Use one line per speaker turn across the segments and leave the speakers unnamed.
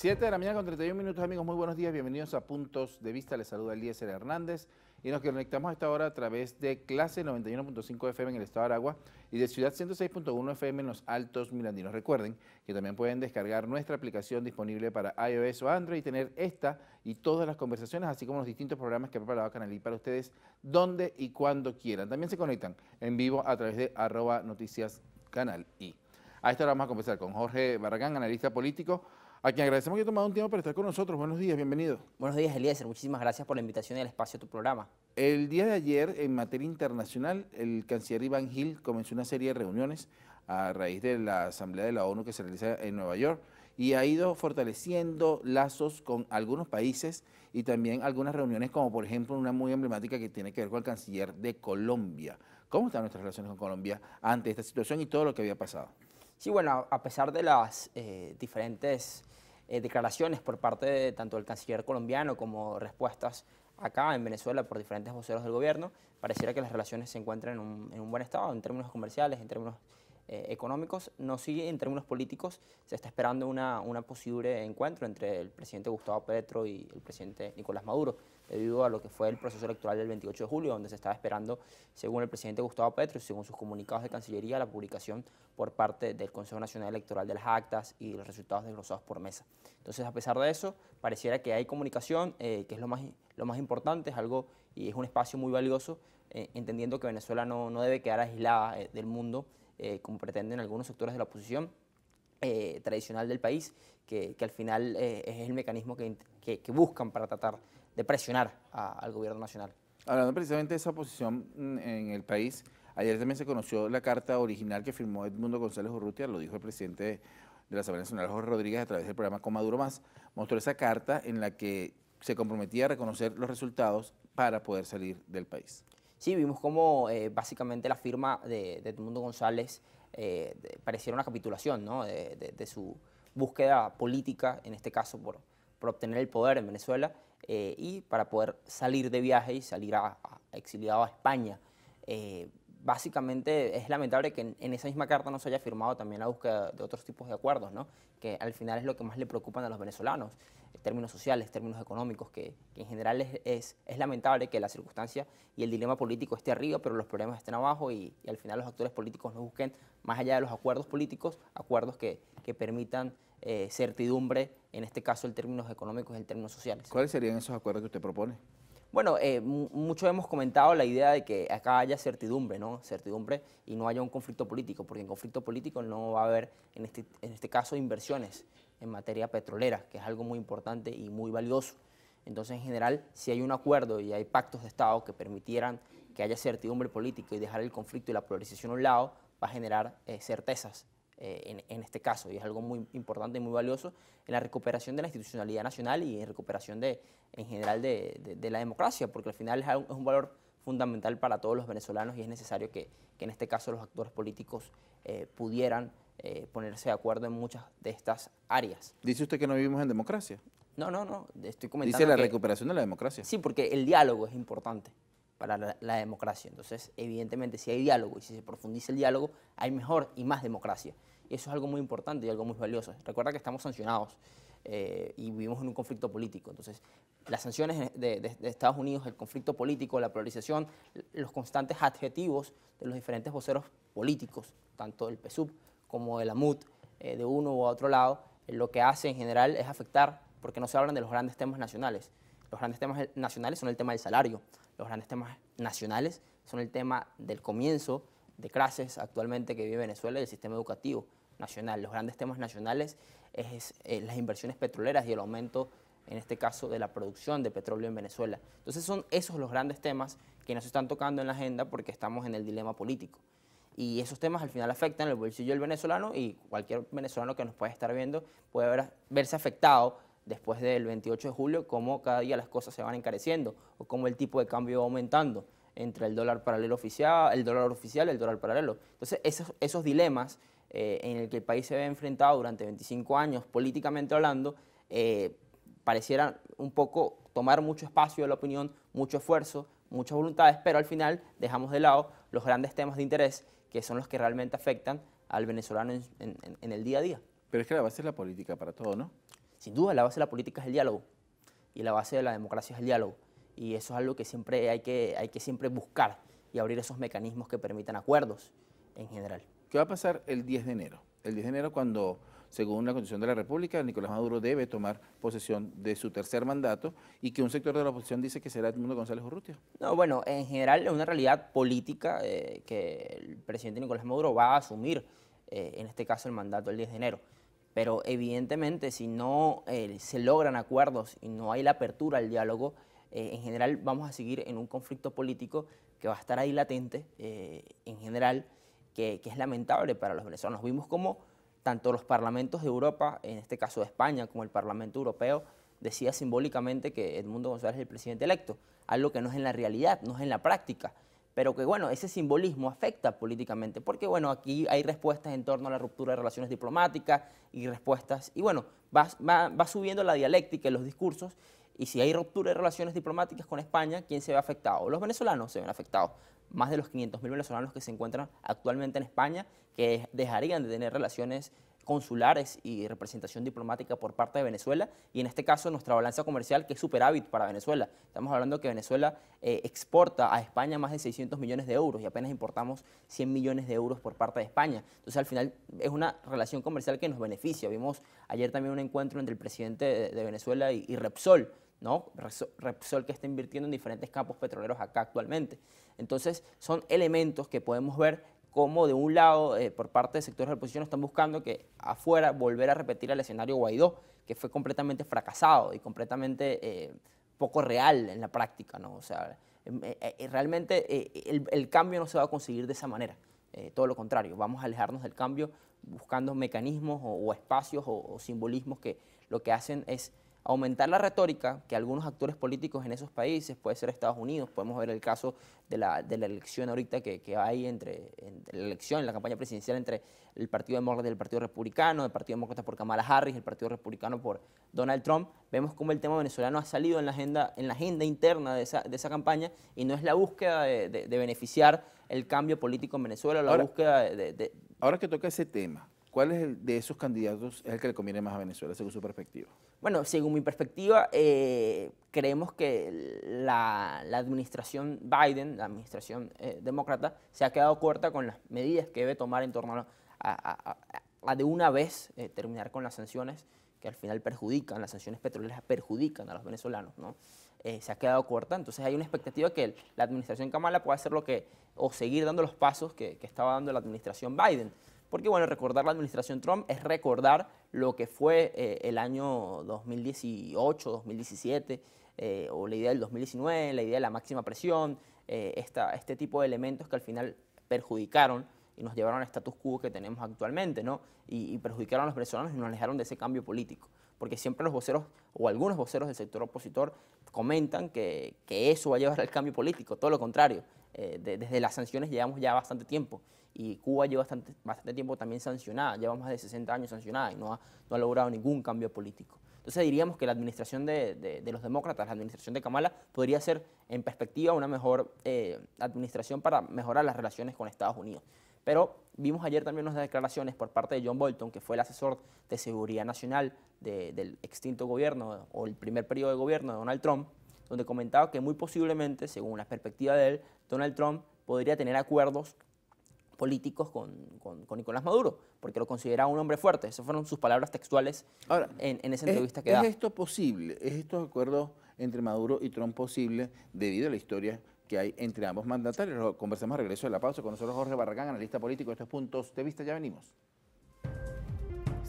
7 de la mañana con 31 minutos, amigos. Muy buenos días, bienvenidos a Puntos de Vista. Les saluda Eliezer Hernández y nos conectamos a esta hora a través de clase 91.5 FM en el estado de Aragua y de Ciudad 106.1 FM en los Altos Mirandinos. Recuerden que también pueden descargar nuestra aplicación disponible para iOS o Android y tener esta y todas las conversaciones, así como los distintos programas que ha preparado Canalí para ustedes donde y cuando quieran. También se conectan en vivo a través de arroba noticias canal I. A esta hora vamos a conversar con Jorge Barragán, analista político a quien agradecemos que haya tomado un tiempo para estar con nosotros. Buenos días, bienvenido. Buenos días, Eliezer. Muchísimas gracias por la invitación y el espacio a tu programa. El día de ayer, en materia internacional, el canciller Iván Gil comenzó una serie de reuniones a raíz de la Asamblea de la ONU que se realiza en Nueva York y ha ido fortaleciendo lazos con algunos países y también algunas reuniones, como por ejemplo una muy emblemática que tiene que ver con el canciller de Colombia. ¿Cómo están nuestras relaciones con Colombia ante esta situación y todo lo que había pasado? Sí, bueno, a pesar de las eh, diferentes eh, declaraciones por parte de
tanto del canciller colombiano como respuestas acá en Venezuela por diferentes voceros del gobierno, pareciera que las relaciones se encuentran en un, en un buen estado en términos comerciales, en términos eh, económicos, no sigue en términos políticos. Se está esperando una, posible encuentro entre el presidente Gustavo Petro y el presidente Nicolás Maduro, debido a lo que fue el proceso electoral del 28 de julio, donde se estaba esperando, según el presidente Gustavo Petro y según sus comunicados de Cancillería, la publicación por parte del Consejo Nacional Electoral de las actas y los resultados desglosados por mesa. Entonces, a pesar de eso, pareciera que hay comunicación, eh, que es lo más, lo más importante, es algo y es un espacio muy valioso, eh, entendiendo que Venezuela no, debe quedar aislada del mundo eh, como pretenden algunos sectores de la oposición eh, tradicional del país, que, al final eh, es el mecanismo que, buscan para tratar de presionar al gobierno nacional.
Hablando precisamente de esa oposición mm, en el país, ayer también se conoció la carta original que firmó Edmundo González Urrutia, lo dijo el presidente de la Asamblea Nacional, Jorge Rodríguez, a través del programa Comaduro Más, mostró esa carta en la que se comprometía a reconocer los resultados para poder salir del país.
Sí, vimos cómo eh, básicamente la firma de, Edmundo González eh, pareciera una capitulación ¿no? de, su búsqueda política, en este caso por, obtener el poder en Venezuela eh, y para poder salir de viaje y salir exiliado a España. básicamente es lamentable que en, esa misma carta no se haya firmado también la búsqueda de otros tipos de acuerdos, ¿no? que al final es lo que más le preocupan a los venezolanos términos sociales, términos económicos, que, en general es, es, lamentable que la circunstancia y el dilema político esté arriba, pero los problemas estén abajo y, al final los actores políticos no busquen, más allá de los acuerdos políticos, acuerdos que, permitan eh, certidumbre, en este caso en términos económicos y en términos sociales.
¿Cuáles serían esos acuerdos que usted propone?
Bueno, eh, muchos mucho hemos comentado la idea de que acá haya certidumbre, ¿no? Certidumbre y no haya un conflicto político, porque en conflicto político no va a haber, en este, en este caso, inversiones en materia petrolera, que es algo muy importante y muy valioso. Entonces, en general, si hay un acuerdo y hay pactos de Estado que permitieran que haya certidumbre política y dejar el conflicto y la polarización a un lado, va a generar eh, certezas eh, en, este caso, y es algo muy importante y muy valioso en la recuperación de la institucionalidad nacional y en recuperación de, en general de, de la democracia, porque al final es un valor fundamental para todos los venezolanos y es necesario que, en este caso los actores políticos eh, pudieran eh, ponerse de acuerdo en muchas de estas áreas.
Dice usted que no vivimos en democracia.
No, no, no, estoy comentando. Dice la recuperación de la democracia. Sí, porque el diálogo es importante para la, la, democracia. Entonces, evidentemente, si hay diálogo y si se profundiza el diálogo, hay mejor y más democracia. Y eso es algo muy importante y algo muy valioso. Recuerda que estamos sancionados eh, y vivimos en un conflicto político. Entonces, las sanciones de, Estados Unidos, el conflicto político, la polarización, los constantes adjetivos de los diferentes voceros políticos, tanto del PSUV como de la eh, de uno u otro lado, eh, lo que hace en general es afectar, porque no se hablan de los grandes temas nacionales. Los grandes temas nacionales son el tema del salario, los grandes temas nacionales son el tema del comienzo de clases actualmente que vive Venezuela y el sistema educativo nacional. Los grandes temas nacionales es eh, las inversiones petroleras y el aumento, en este caso, de la producción de petróleo en Venezuela. Entonces son esos los grandes temas que nos están tocando en la agenda porque estamos en el dilema político. Y esos temas al final afectan el bolsillo del venezolano y cualquier venezolano que nos pueda estar viendo puede verse afectado después del 28 de julio, cómo cada día las cosas se van encareciendo o cómo el tipo de cambio va aumentando entre el dólar paralelo oficial, el dólar oficial y el dólar paralelo. Entonces, esos dilemas eh, en el que el país se ve enfrentado durante 25 años, políticamente hablando, eh, pareciera un poco tomar mucho espacio de la opinión, mucho esfuerzo, muchas voluntades, pero al final dejamos de lado los grandes temas de interés que son los que realmente afectan al venezolano en, el día a día. Pero es que la base es la política para todo, ¿no? Sin duda, la base de la política es el diálogo y la base de la democracia es el diálogo. Y eso es algo que siempre hay que, hay que siempre buscar
y abrir esos mecanismos que permitan acuerdos en general. ¿Qué va a pasar el 10 de enero? El 10 de enero cuando, según la Constitución de la República, Nicolás Maduro debe tomar posesión de su tercer mandato y que un sector de la oposición dice que será el mundo González Urrutia.
No, bueno, en general es una realidad política eh, que el presidente Nicolás Maduro va a asumir, eh, en este caso el mandato el 10 de enero. Pero evidentemente si no eh, se logran acuerdos y no hay la apertura al diálogo, en general vamos a seguir en un conflicto político que va a estar ahí latente en general que, es lamentable para los venezolanos. Vimos como tanto los parlamentos de Europa, en este caso de España, como el Parlamento Europeo, decía simbólicamente que Edmundo González es el presidente electo, algo que no es en la realidad, no es en la práctica, pero que bueno, ese simbolismo afecta políticamente, porque bueno, aquí hay respuestas en torno a la ruptura de relaciones diplomáticas y respuestas, y bueno, va, va subiendo la dialéctica y los discursos, y si hay ruptura de relaciones diplomáticas con España, ¿quién se ve afectado? Los venezolanos se ven afectados, más de los 500.000 venezolanos que se encuentran actualmente en España, que dejarían de tener relaciones consulares y representación diplomática por parte de Venezuela y en este caso nuestra balanza comercial que es superávit para Venezuela. Estamos hablando que Venezuela eh, exporta a España más de 600 millones de euros y apenas importamos 100 millones de euros por parte de España. Entonces al final es una relación comercial que nos beneficia. Vimos ayer también un encuentro entre el presidente de, Venezuela y Repsol ¿no? Repsol que está invirtiendo en diferentes campos petroleros acá actualmente. Entonces, son elementos que podemos ver cómo de un lado, eh, por parte de sectores de están buscando que afuera volver a repetir el escenario Guaidó, que fue completamente fracasado y completamente eh, poco real en la práctica, ¿no? O sea, em, eh, realmente el, cambio no se va a conseguir de esa manera. todo lo contrario, vamos a alejarnos del cambio buscando mecanismos o, espacios o simbolismos que lo que hacen es aumentar la retórica que algunos actores políticos en esos países, puede ser Estados Unidos, podemos ver el caso de la, elección ahorita que, hay entre, la elección, la campaña presidencial entre el Partido Demócrata y el Partido Republicano, el Partido Demócrata por Kamala Harris, el Partido Republicano por Donald Trump, vemos cómo el tema venezolano ha salido en la agenda, en la agenda interna de esa, campaña y no es la búsqueda de, beneficiar el cambio político en Venezuela, la
búsqueda de... Ahora que toca ese tema, ¿cuál es el, de esos candidatos es el que le conviene más a Venezuela según su perspectiva?
Bueno, según mi perspectiva, eh, creemos que la, administración Biden, la administración eh, demócrata, se ha quedado corta con las medidas que debe tomar en torno a, de una vez eh, terminar con las sanciones que al final perjudican, las sanciones petroleras perjudican a los venezolanos, ¿no? se ha quedado corta, entonces hay una expectativa que la administración Kamala pueda hacer lo que, o seguir dando los pasos que estaba dando la administración Biden porque bueno, recordar la administración Trump es recordar lo que fue eh, el año 2018, 2017, eh, o la idea del 2019, la idea de la máxima presión, eh, este tipo de elementos que al final perjudicaron y nos llevaron al status quo que tenemos actualmente, ¿no? Y, perjudicaron a los venezolanos y nos alejaron de ese cambio político porque siempre los voceros o algunos voceros del sector opositor comentan que, eso va a llevar al cambio político, todo lo contrario, eh, desde las sanciones llevamos ya bastante tiempo y Cuba lleva bastante, bastante tiempo también sancionada, lleva más de 60 años sancionada y no ha, no ha logrado ningún cambio político. Entonces diríamos que la administración de, de, los demócratas, la administración de Kamala, podría ser en perspectiva una mejor eh, administración para mejorar las relaciones con Estados Unidos. Pero vimos ayer también unas declaraciones por parte de John Bolton, que fue el asesor de seguridad nacional del extinto gobierno o el primer periodo de gobierno de Donald Trump, donde comentaba que muy posiblemente, según la perspectiva de él, Donald Trump podría tener acuerdos políticos con, Nicolás Maduro, porque lo consideraba un hombre fuerte. Esas fueron sus palabras textuales en, esa entrevista que da. ¿Es
esto posible? ¿Es estos acuerdos entre Maduro y Trump posible debido a la historia que hay entre ambos mandatarios? Lo conversamos a regreso de la pausa con nosotros Jorge Barragán, analista político. de Estos puntos de vista ya venimos.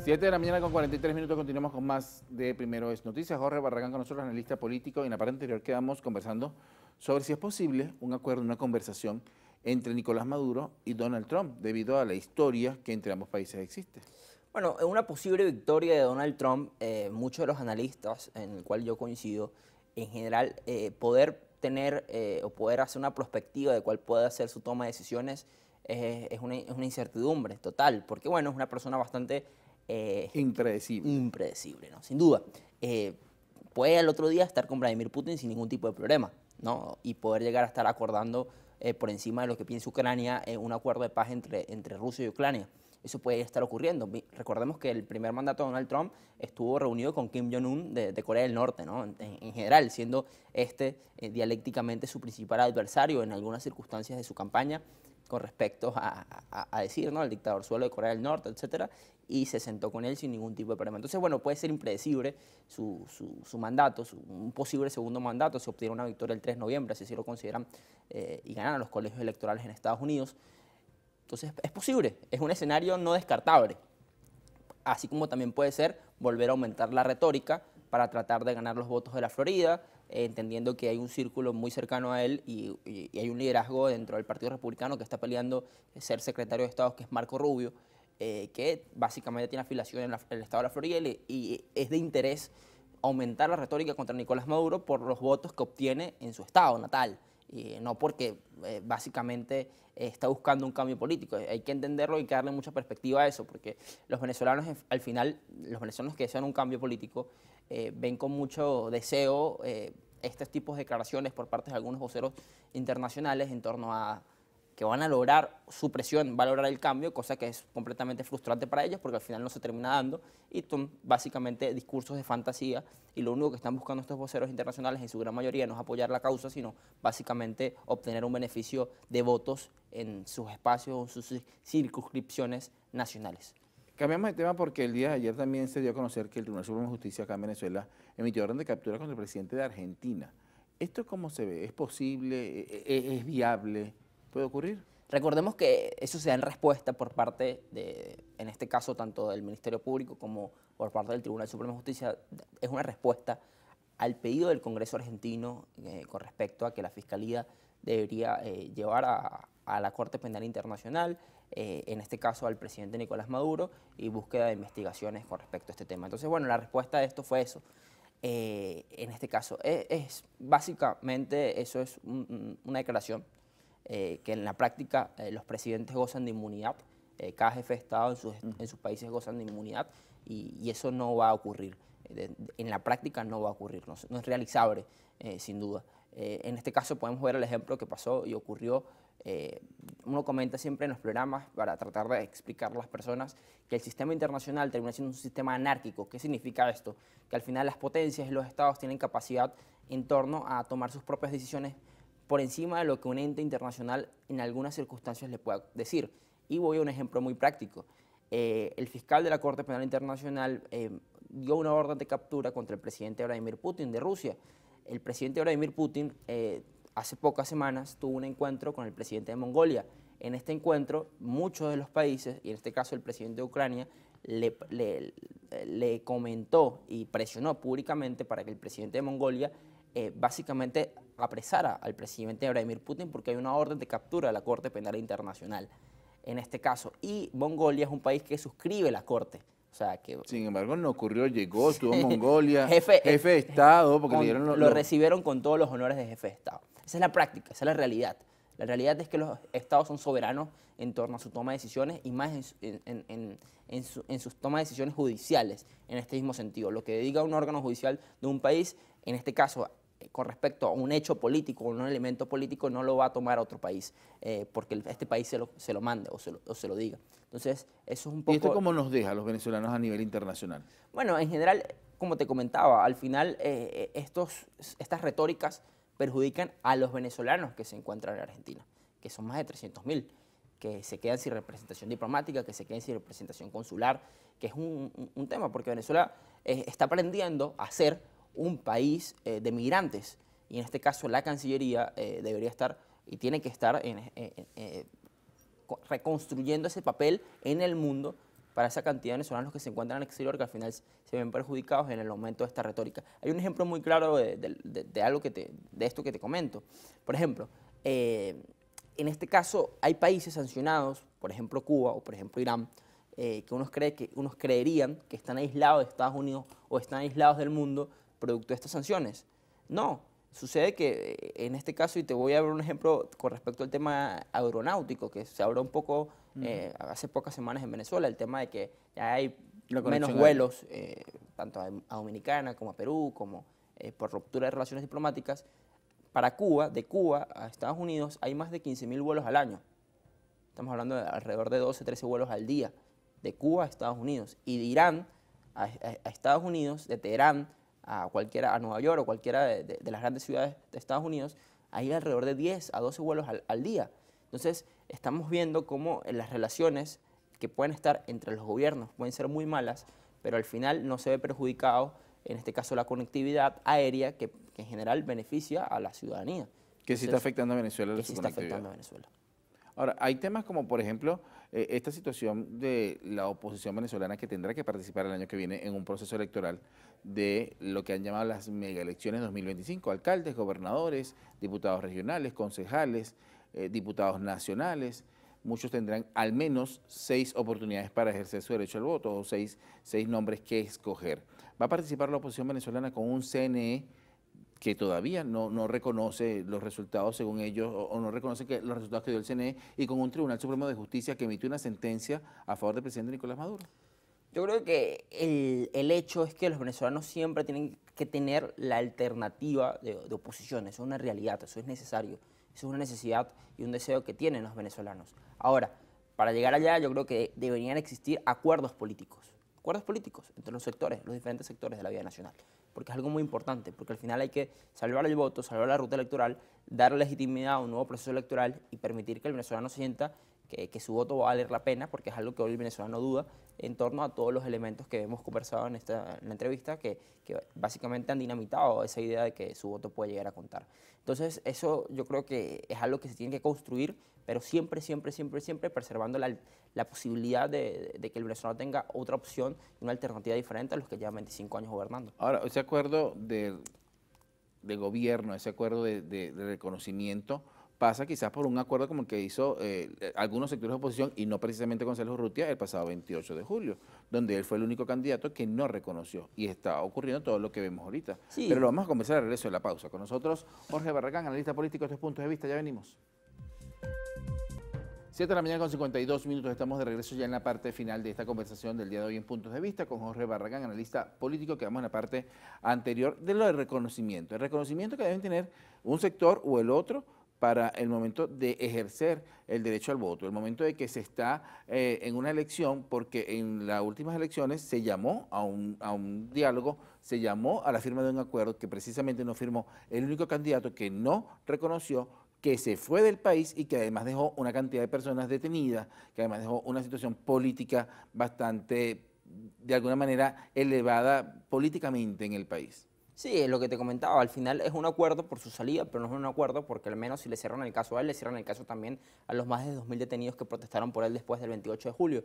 7 de la mañana con 43 minutos continuamos con más de Primero es Noticias. Jorge Barragán con nosotros, analista político, y en la parte anterior quedamos conversando sobre si es posible un acuerdo, una conversación entre Nicolás Maduro y Donald Trump, debido a la historia que entre ambos países existe.
Bueno, una posible victoria de Donald Trump, eh, muchos de los analistas, en el cual yo coincido, en general, eh, poder tener eh, o poder hacer una perspectiva de cuál puede ser su toma de decisiones es una, es una incertidumbre total, porque bueno, es una persona bastante eh, impredecible. Impredecible, ¿no? Sin duda. Eh, puede el otro día estar con Vladimir Putin sin ningún tipo de problema, ¿no? Y poder llegar a estar acordando eh, por encima de lo que piensa Ucrania un acuerdo de paz entre, entre Rusia y Ucrania. Eso puede estar ocurriendo. Recordemos que el primer mandato de Donald Trump estuvo reunido con Kim Jong-un de, Corea del Norte, ¿no? en general, siendo este dialécticamente su principal adversario en algunas circunstancias de su campaña con respecto a, decir, ¿no? El dictador suelo de Corea del Norte, etcétera, y se sentó con él sin ningún tipo de problema. Entonces, bueno, puede ser impredecible su, su, mandato, un posible segundo mandato, si obtiene una victoria el 3 de noviembre, si así lo consideran, eh, y ganan los colegios electorales en Estados Unidos. Entonces, es posible, es un escenario no descartable. Así como también puede ser volver a aumentar la retórica para tratar de ganar los votos de la Florida, entendiendo que hay un círculo muy cercano a él y, hay un liderazgo dentro del Partido Republicano que está peleando ser secretario de Estado, que es Marco Rubio, eh, que básicamente tiene afiliación en, el Estado de la Florida y, es de interés aumentar la retórica contra Nicolás Maduro por los votos que obtiene en su Estado natal. Y no porque eh, básicamente eh, está buscando un cambio político. Hay que entenderlo y que darle mucha perspectiva a eso, porque los venezolanos, al final, los venezolanos que desean un cambio político eh, ven con mucho deseo eh, estos tipos de declaraciones por parte de algunos voceros internacionales en torno a que van a lograr su presión, van a lograr el cambio, cosa que es completamente frustrante para ellos porque al final no se termina dando y son básicamente discursos de fantasía y lo único que están buscando estos voceros internacionales en su gran mayoría no es apoyar la causa, sino básicamente obtener un beneficio
de votos en sus espacios o sus circunscripciones nacionales. Cambiamos de tema porque el día de ayer también se dio a conocer que el Tribunal Supremo de Justicia acá en Venezuela emitió orden de captura contra el presidente de Argentina. ¿Esto cómo se ve? ¿Es posible? ¿E-, e-, ¿Es, viable? ¿Puede ocurrir? Recordemos que eso se da en respuesta por parte de, en este caso,
tanto del Ministerio Público como por parte del Tribunal Supremo de Justicia. Es una respuesta al pedido del Congreso argentino eh, con respecto a que la Fiscalía debería eh, llevar a, la Corte Penal Internacional, eh, en este caso al presidente Nicolás Maduro, y búsqueda de investigaciones con respecto a este tema. Entonces, bueno, la respuesta de esto fue eso. en este caso, e, es, básicamente eso es una declaración que en la práctica los presidentes gozan de inmunidad, cada jefe de Estado en sus, países gozan de inmunidad y eso no va a ocurrir en la práctica no va a ocurrir, no, es realizable eh, sin duda. Eh, en este caso podemos ver el ejemplo que pasó y ocurrió, eh, uno comenta siempre en los programas para tratar de explicar a las personas que el sistema internacional termina siendo un sistema anárquico. ¿Qué significa esto? Que al final las potencias y los estados tienen capacidad en torno a tomar sus propias decisiones por encima de lo que un ente internacional en algunas circunstancias le pueda decir. Y voy a un ejemplo muy práctico. el fiscal de la Corte Penal Internacional eh, dio una orden de captura contra el presidente Vladimir Putin de Rusia. El presidente Vladimir Putin eh, hace pocas semanas tuvo un encuentro con el presidente de Mongolia. En este encuentro, muchos de los países, y en este caso el presidente de Ucrania, le, comentó y presionó públicamente para que el presidente de Mongolia eh, básicamente apresara al presidente Vladimir Putin porque hay una orden de captura de la Corte Penal Internacional en este caso. Y Mongolia es un país que suscribe la
Corte. Sin embargo, no ocurrió, llegó, estuvo en Mongolia, jefe, eh, de Estado, porque lo
recibieron con todos los honores de jefe de Estado. Esa es la práctica, esa es la realidad. La realidad es que los estados son soberanos en torno a su toma de decisiones y más en, sus tomas de decisiones judiciales, en este mismo sentido. Lo que diga un órgano judicial de un país, en este caso con respecto a un hecho político, o un elemento político, no lo va a tomar otro país, eh, porque este país se lo, se lo mande o se lo, diga. Entonces, eso es un poco... ¿Y esto cómo nos
deja a los venezolanos a nivel internacional?
Bueno, en general, como te comentaba, al final eh, eh, estos, estas retóricas perjudican a los venezolanos que se encuentran en Argentina, que son más de 300.000 mil que se quedan sin representación diplomática, que se quedan sin representación consular, que es un, tema, porque Venezuela está aprendiendo a ser un país eh, de migrantes. Y en este caso la Cancillería eh, debería estar y tiene que estar eh, reconstruyendo ese papel en el mundo para esa cantidad de venezolanos que se encuentran en el exterior que al final se ven perjudicados en el aumento de esta retórica. Hay un ejemplo muy claro de, algo que de esto que te comento. Por ejemplo, en este caso hay países sancionados, por ejemplo Cuba o por ejemplo Irán, que, unos cree que unos creerían que están aislados de Estados Unidos o están aislados del mundo producto de estas sanciones. No, sucede que eh, en este caso, y te voy a dar un ejemplo con respecto al tema aeronáutico, que se habló un poco eh, hace pocas semanas en Venezuela, el tema de que ya hay menos vuelos, eh, tanto a, Dominicana como a Perú, como por ruptura de relaciones diplomáticas. Para Cuba, de Cuba a Estados Unidos, hay más de 15.000 vuelos al año. Estamos hablando de alrededor de 12, 13 vuelos al día, de Cuba a Estados Unidos. Y de Irán a Estados Unidos, de Teherán a cualquiera, a Nueva York o cualquiera de, las grandes ciudades de Estados Unidos, hay alrededor de 10 a 12 vuelos al, día. Entonces, estamos viendo cómo eh, las relaciones que pueden estar entre los gobiernos pueden ser muy malas, pero al final no se ve perjudicado, en este caso la conectividad aérea,
que, en general beneficia a la ciudadanía. Que sí está afectando a Venezuela. Que sí está afectando a Venezuela. Ahora, hay temas como, por ejemplo, eh, esta situación de la oposición venezolana que tendrá que participar el año que viene en un proceso electoral de lo que han llamado las megaelecciones 2025, alcaldes, gobernadores, diputados regionales, concejales, eh, diputados nacionales. Muchos tendrán al menos seis oportunidades para ejercer su derecho al voto o seis, seis nombres que escoger. Va a participar la oposición venezolana con un CNE que todavía no, reconoce los resultados según ellos o, no reconoce que los resultados que dio el CNE y con un Tribunal Supremo de Justicia que emitió una sentencia a favor del presidente Nicolás Maduro? Yo creo que el, hecho es que los venezolanos siempre tienen que tener la
alternativa de, de oposición, eso es una realidad, eso es necesario, eso es una necesidad y un deseo que tienen los venezolanos. Ahora, para llegar allá yo creo que deberían existir acuerdos políticos, acuerdos políticos entre los sectores, los diferentes sectores de la vida nacional porque es algo muy importante, porque al final hay que salvar el voto, salvar la ruta electoral, dar legitimidad a un nuevo proceso electoral y permitir que el venezolano sienta que, su voto va a valer la pena, porque es algo que hoy el venezolano duda en torno a todos los elementos que hemos conversado en, esta, la entrevista, que, que, básicamente han dinamitado esa idea de que su voto puede llegar a contar. Entonces, eso yo creo que es algo que se tiene que construir, pero siempre, siempre, siempre, siempre preservando la, la posibilidad de, que el venezolano tenga otra opción, una alternativa diferente a los que llevan 25 años gobernando.
Ahora, ese acuerdo de, gobierno, ese acuerdo de, reconocimiento, pasa quizás por un acuerdo como el que hizo eh, algunos sectores de oposición, y no precisamente con Gonzalo Rutia, el pasado 28 de julio, donde él fue el único candidato que no reconoció. Y está ocurriendo todo lo que vemos ahorita. Pero lo vamos a comenzar al regreso de la pausa. Con nosotros, Jorge Barragán, analista político de estos puntos de vista. Ya venimos. 7 de la mañana con 52 minutos, estamos de regreso ya en la parte final de esta conversación del día de hoy en Puntos de Vista con Jorge Barragán, analista político, que vamos en la parte anterior de lo del reconocimiento. El reconocimiento que deben tener un sector o el otro para el momento de ejercer el derecho al voto, el momento de que se está eh, en una elección, porque en las últimas elecciones se llamó a un, a un diálogo, se llamó a la firma de un acuerdo que precisamente no firmó el único candidato que no reconoció que se fue del país y que además dejó una cantidad de personas detenidas, que además dejó una situación política bastante, de alguna manera, elevada políticamente en el país. Sí, es lo que te
comentaba, al final es un acuerdo por su salida, pero no es un acuerdo porque al menos si le cierran el caso a él, le cierran el caso también a los más de 2.000 detenidos que protestaron por él después del 28 de julio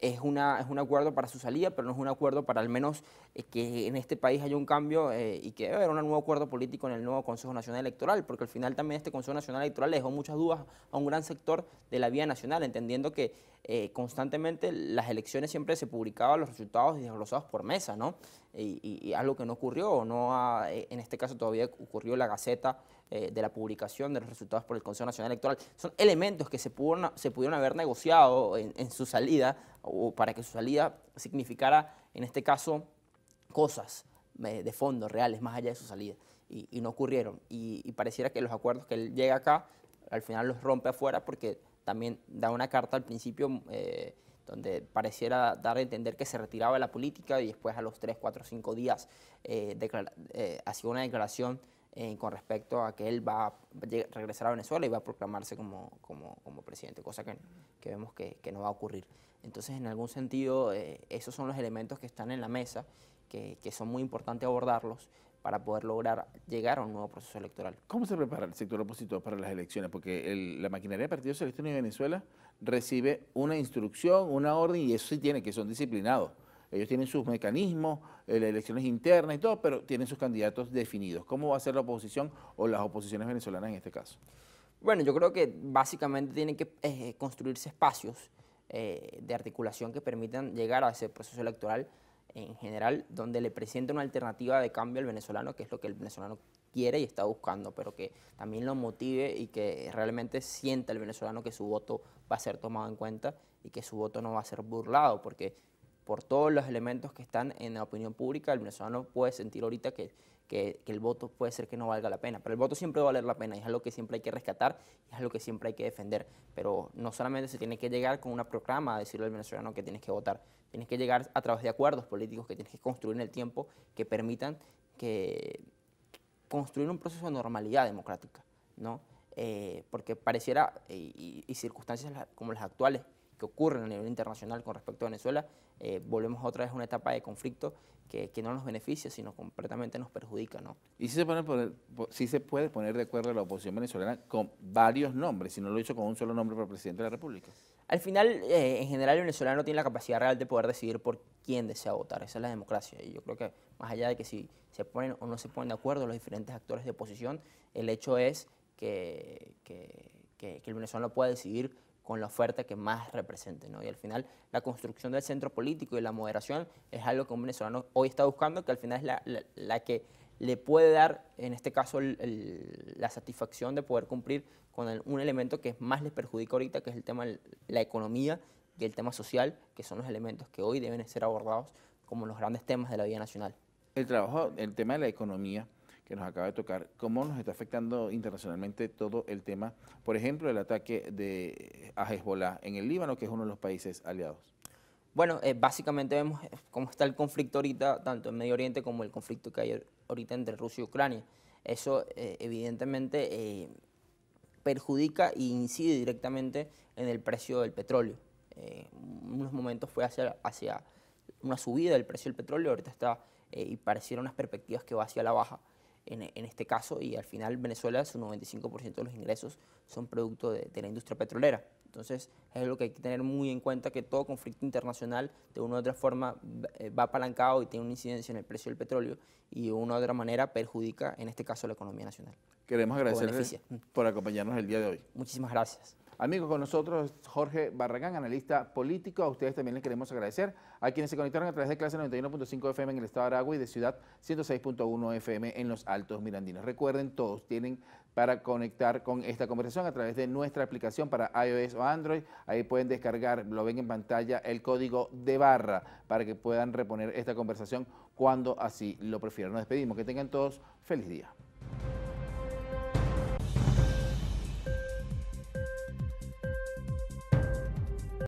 es, una, es un acuerdo para su salida, pero no es un acuerdo para al menos eh, que en este país haya un cambio eh, y que debe haber un nuevo acuerdo político en el nuevo Consejo Nacional Electoral, porque al final también este Consejo Nacional Electoral dejó muchas dudas a un gran sector de la vía nacional, entendiendo que eh, constantemente las elecciones siempre se publicaban los resultados desglosados por mesa, ¿no? Y, algo que no ocurrió, no ha, en este caso todavía ocurrió la Gaceta eh, de la publicación de los resultados por el Consejo Nacional Electoral. Son elementos que se pudieron, se pudieron haber negociado en, su salida o para que su salida significara, en este caso, cosas eh, de fondo reales más allá de su salida. Y, no ocurrieron. Y, pareciera que los acuerdos que él llega acá, al final los rompe afuera porque también da una carta al principio eh, donde pareciera dar a entender que se retiraba de la política y después a los 3, 4, 5 días hacía una declaración eh, con respecto a que él va a regresar a Venezuela y va a proclamarse como, presidente, cosa que, vemos que, no va a ocurrir. Entonces, en algún sentido, eh, esos son los elementos que están en la mesa, que, son muy importantes abordarlos para
poder lograr llegar a un nuevo proceso electoral. ¿Cómo se prepara el sector opositor para las elecciones? Porque la maquinaria de partidos electorales en Venezuela recibe una instrucción, una orden, y eso sí tiene, que son disciplinados ellos tienen sus mecanismos, eh, elecciones internas y todo, pero tienen sus candidatos definidos. ¿Cómo va a ser la oposición o las oposiciones venezolanas en este caso? Bueno, yo creo que
básicamente tienen que eh, eh, construirse espacios de articulación que permitan llegar a ese proceso electoral en general, donde le presente una alternativa de cambio al venezolano, que es lo que el venezolano quiere y está buscando, pero que también lo motive y que realmente sienta el venezolano que su voto va a ser tomado en cuenta y que su voto no va a ser burlado, porque por todos los elementos que están en la opinión pública, el venezolano puede sentir ahorita que, que, el voto puede ser que no valga la pena. Pero el voto siempre va a valer la pena y es algo que siempre hay que rescatar y es algo que siempre hay que defender. Pero no solamente se tiene que llegar con una proclama a decirle al venezolano que tienes que votar, tienes que llegar a través de acuerdos políticos que tienes que construir en el tiempo que permitan que construir un proceso de normalidad democrática, ¿no? Eh, porque pareciera, y circunstancias como las actuales, que ocurren a nivel internacional con respecto a Venezuela, eh, volvemos otra vez a una etapa de conflicto que, no nos beneficia, sino completamente nos perjudica. ¿no?
Y si se, puede poner, si se puede poner de acuerdo la oposición venezolana con varios nombres, si no lo hizo con un solo nombre para el presidente de la República. Al final, eh, en general, el venezolano tiene la capacidad real de poder
decidir por quién desea votar. Esa es la democracia. Y yo creo que más allá de que si se ponen o no se ponen de acuerdo los diferentes actores de oposición, el hecho es que, que, que el venezolano pueda decidir con la oferta que más represente. ¿no? Y al final la construcción del centro político y la moderación es algo que un venezolano hoy está buscando, que al final es la, que le puede dar, en este caso, la satisfacción de poder cumplir con un elemento que más les perjudica ahorita, que es el tema de la economía y el tema social, que son los elementos que
hoy deben ser abordados como los grandes temas de la vida nacional. El trabajo, el tema de la economía, que nos acaba de tocar, cómo nos está afectando internacionalmente todo el tema, por ejemplo, el ataque de, a Hezbollah en el Líbano, que es uno de los países aliados. Bueno, eh,
básicamente vemos eh, cómo está el conflicto ahorita, tanto en Medio Oriente como el conflicto que hay ahorita entre Rusia y Ucrania. Eso eh, evidentemente perjudica e incide directamente en el precio del petróleo. en unos momentos fue hacia, hacia una subida del precio del petróleo, ahorita está y parecieron unas perspectivas que va hacia la baja en, este caso, y al final Venezuela, su 95% de los ingresos son producto de, de, la industria petrolera. Entonces es lo que hay que tener muy en cuenta, que todo conflicto internacional de una u otra forma eh, va apalancado y tiene una incidencia en el precio del petróleo y de una u otra manera
perjudica, en este caso, la economía nacional. Queremos agradecerles por acompañarnos el día de hoy. Muchísimas gracias. Amigos, con nosotros Jorge Barragán, analista político. A ustedes también les queremos agradecer. A quienes se conectaron a través de clase 91.5 FM en el estado de Aragua y de Ciudad 106.1 FM en los Altos Mirandinos. Recuerden, todos tienen para conectar con esta conversación a través de nuestra aplicación para iOS o Android. Ahí pueden descargar, lo ven en pantalla, el código de barra para que puedan reponer esta conversación cuando así lo prefieran. Nos despedimos. Que tengan todos feliz día.